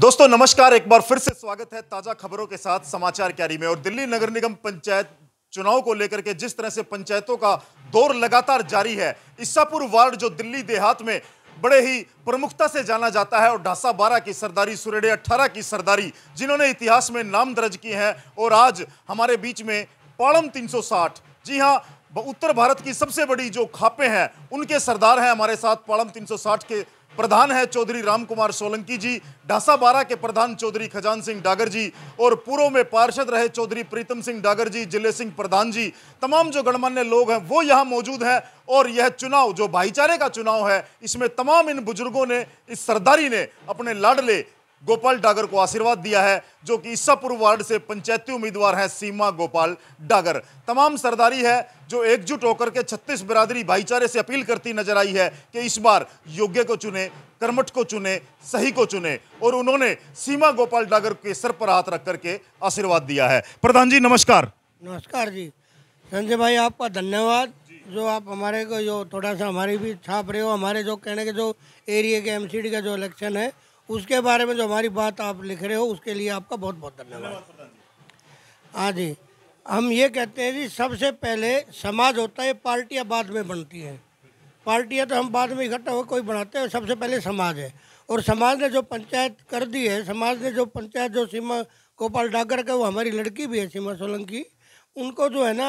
दोस्तों नमस्कार एक बार फिर से स्वागत है ताजा खबरों के साथ समाचार कैरी में और दिल्ली नगर निगम पंचायत चुनाव को लेकर के जिस तरह से पंचायतों का दौर लगातार जारी है ईसापुर वार्ड जो दिल्ली देहात में बड़े ही प्रमुखता से जाना जाता है और ढासा बारह की सरदारी सुरेडे अट्ठारह की सरदारी जिन्होंने इतिहास में नाम दर्ज किए हैं और आज हमारे बीच में पाड़म तीन जी हाँ उत्तर भारत की सबसे बड़ी जो खापे हैं उनके सरदार हैं हमारे साथ पाड़म 360 के प्रधान है चौधरी राम कुमार सोलंकी जी ढासा बारा के प्रधान चौधरी खजान सिंह डागर जी और पूर्व में पार्षद रहे चौधरी प्रीतम सिंह डागर जी जिले सिंह प्रधान जी तमाम जो गणमान्य लोग हैं वो यहाँ मौजूद हैं और यह चुनाव जो भाईचारे का चुनाव है इसमें तमाम इन बुजुर्गों ने इस सरदारी ने अपने लाडले गोपाल डागर को आशीर्वाद दिया है जो कि ईसापुर वार्ड से पंचायती उम्मीदवार हैं सीमा गोपाल डागर तमाम सरदारी है जो एकजुट होकर के छत्तीस बिरादरी भाईचारे से अपील करती नजर आई है कि इस बार योग्य को चुने कर्मठ को चुने सही को चुने और उन्होंने सीमा गोपाल डागर के सर पर हाथ रख करके आशीर्वाद दिया है प्रधान जी नमस्कार नमस्कार जी संजय भाई आपका धन्यवाद जो आप हमारे को जो थोड़ा सा हमारी भी छाप रहे हो हमारे जो कहने के जो एरिया के एमसीडी का जो इलेक्शन है उसके बारे में जो हमारी बात आप लिख रहे हो उसके लिए आपका बहुत बहुत धन्यवाद हाँ जी हम ये कहते हैं जी सबसे पहले समाज होता है पार्टियाँ बाद में बनती हैं पार्टियाँ तो हम बाद में इकट्ठा होकर कोई बनाते हैं सबसे पहले समाज है और समाज ने जो पंचायत कर दी है समाज ने जो पंचायत जो सीमा गोपाल डागर का वो हमारी लड़की भी है सीमा सोलंकी उनको जो है ना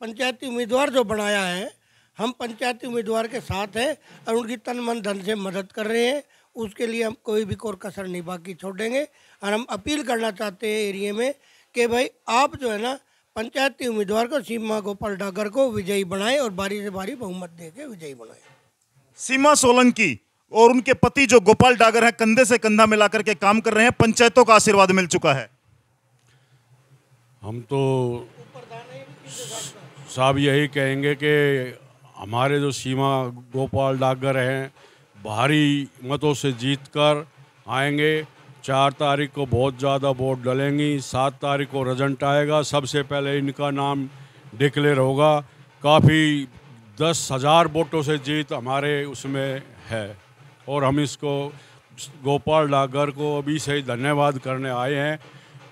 पंचायती उम्मीदवार जो बनाया है हम पंचायती उम्मीदवार के साथ हैं और उनकी तन मन धन से मदद कर रहे हैं उसके लिए हम कोई भी कोर कसर नहीं बाकी छोड़ देंगे और हम अपील करना चाहते हैं एरिए में कि भाई आप जो है ना पंचायती उम्मीदवार को सीमा गोपाल डागर को विजयी बनाएं और बारी से बारी बहुमत दे के विजयी बनाएं सीमा सोलंकी और उनके पति जो गोपाल डागर हैं कंधे से कंधा मिलाकर के काम कर रहे हैं पंचायतों का आशीर्वाद मिल चुका है हम तो साहब यही कहेंगे कि हमारे जो सीमा गोपाल डागर हैं भारी मतों से जीत कर आएंगे चार तारीख को बहुत ज़्यादा वोट डलेंगी सात तारीख को रिजल्ट आएगा सबसे पहले इनका नाम डिक्लेयर होगा काफ़ी दस हज़ार वोटों से जीत हमारे उसमें है और हम इसको गोपाल डागर को अभी से धन्यवाद करने आए हैं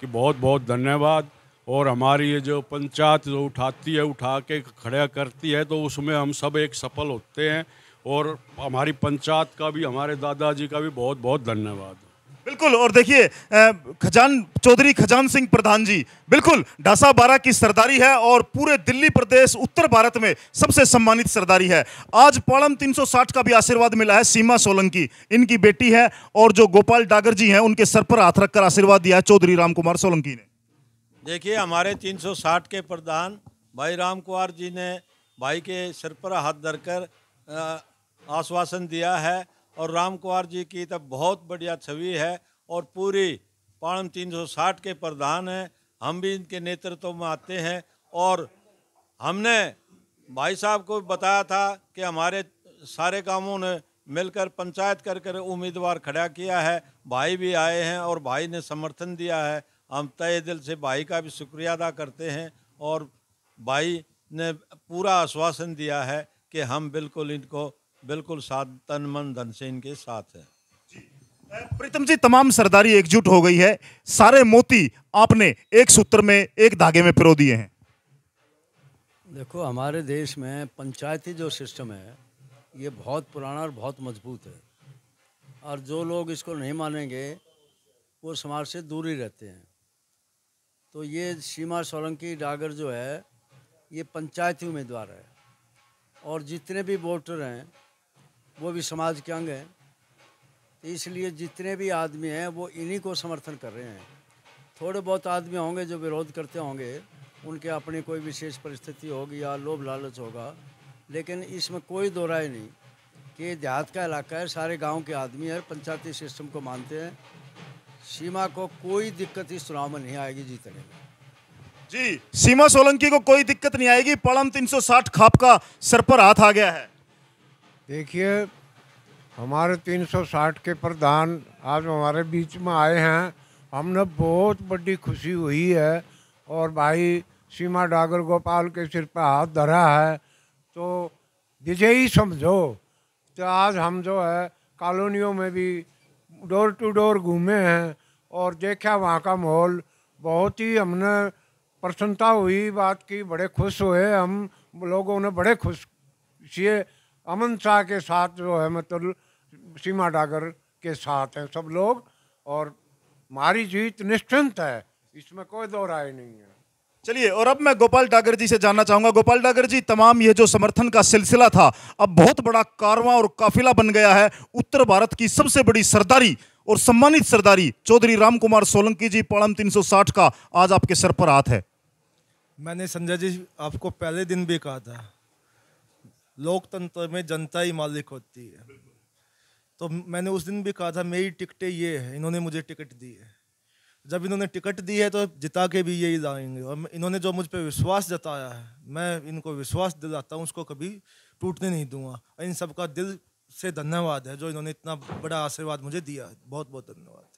कि बहुत बहुत धन्यवाद और हमारी ये जो पंचायत जो उठाती है उठा के खड़ा करती है तो उसमें हम सब एक सफल होते हैं और हमारी पंचायत का भी हमारे दादाजी का भी बहुत बहुत धन्यवाद बिल्कुल और देखिए खजान चौधरी खजान सिंह प्रधान जी बिल्कुल डासा बारा की सरदारी है और पूरे दिल्ली प्रदेश उत्तर भारत में सबसे सम्मानित सरदारी है आज पालम 360 का भी आशीर्वाद मिला है सीमा सोलंकी इनकी बेटी है और जो गोपाल डागर जी हैं उनके सर पर हाथ रखकर आशीर्वाद दिया है चौधरी राम कुमार सोलंकी ने देखिए हमारे तीन के प्रधान भाई राम कुमार जी ने भाई के सर पर हाथ धरकर आश्वासन दिया है और राम कुमार जी की तब तो बहुत बढ़िया छवि है और पूरी पाणम 360 के प्रधान हैं हम भी इनके नेतृत्व में आते हैं और हमने भाई साहब को बताया था कि हमारे सारे कामों ने मिलकर पंचायत कर कर उम्मीदवार खड़ा किया है भाई भी आए हैं और भाई ने समर्थन दिया है हम तय दिल से भाई का भी शुक्रिया अदा करते हैं और भाई ने पूरा आश्वासन दिया है कि हम बिल्कुल इनको बिल्कुल साथ तन मन धन से इनके साथ है प्रीतम जी तमाम सरदारी एकजुट हो गई है सारे मोती आपने एक सूत्र में एक धागे में पिरो दिए हैं देखो हमारे देश में पंचायती जो सिस्टम है ये बहुत पुराना और बहुत मजबूत है और जो लोग इसको नहीं मानेंगे वो समाज से दूर ही रहते हैं तो ये सीमा सोलंकी डागर जो है ये पंचायती उम्मीदवार है और जितने भी वोटर हैं वो भी समाज के अंग हैं तो इसलिए जितने भी आदमी हैं वो इन्हीं को समर्थन कर रहे हैं थोड़े बहुत आदमी होंगे जो विरोध करते होंगे उनके अपनी कोई विशेष परिस्थिति होगी या लोभ लालच होगा लेकिन इसमें कोई दो राय नहीं कि देहात का इलाका है सारे गांव के आदमी है पंचायती सिस्टम को मानते हैं सीमा को कोई दिक्कत इस चुनाव में नहीं आएगी जीतने में जी सीमा सोलंकी को कोई दिक्कत नहीं आएगी पलम 360 खाप का सर पर हाथ आ गया है देखिए हमारे 360 के प्रधान आज हमारे बीच में आए हैं हमने बहुत बड़ी खुशी हुई है और भाई सीमा डागर गोपाल के सिर पर हाथ धरा है तो विजयी समझो तो आज हम जो है कॉलोनियों में भी डोर टू डोर घूमे हैं और देखा वहाँ का माहौल बहुत ही हमने प्रसन्नता हुई बात की बड़े खुश हुए हम लोगों ने बड़े खुश से अमन शाह के साथ जो है मतलब सीमा डागर के साथ हैं सब लोग और हमारी जीत निश्चिंत है इसमें कोई दो राय नहीं है चलिए और अब मैं गोपाल डागर जी से जानना चाहूंगा गोपाल डागर जी तमाम ये जो समर्थन का सिलसिला था अब बहुत बड़ा कारवां और काफिला बन गया है उत्तर भारत की सबसे बड़ी सरदारी और सम्मानित सरदारी चौधरी राम कुमार सोलंकी जी पड़म 360 का आज आपके सर पर हाथ है मैंने संजय जी आपको पहले दिन भी कहा था लोकतंत्र में जनता ही मालिक होती है तो मैंने उस दिन भी कहा था मेरी टिकटें ये है इन्होंने मुझे टिकट दी है जब इन्होंने टिकट दी है तो जिता के भी यही लाएंगे और इन्होंने जो मुझ पर विश्वास जताया है मैं इनको विश्वास दिलाता हूँ उसको कभी टूटने नहीं दूंगा इन सबका दिल से धन्यवाद है जो इन्होंने इतना बड़ा आशीर्वाद मुझे दिया बहुत बहुत धन्यवाद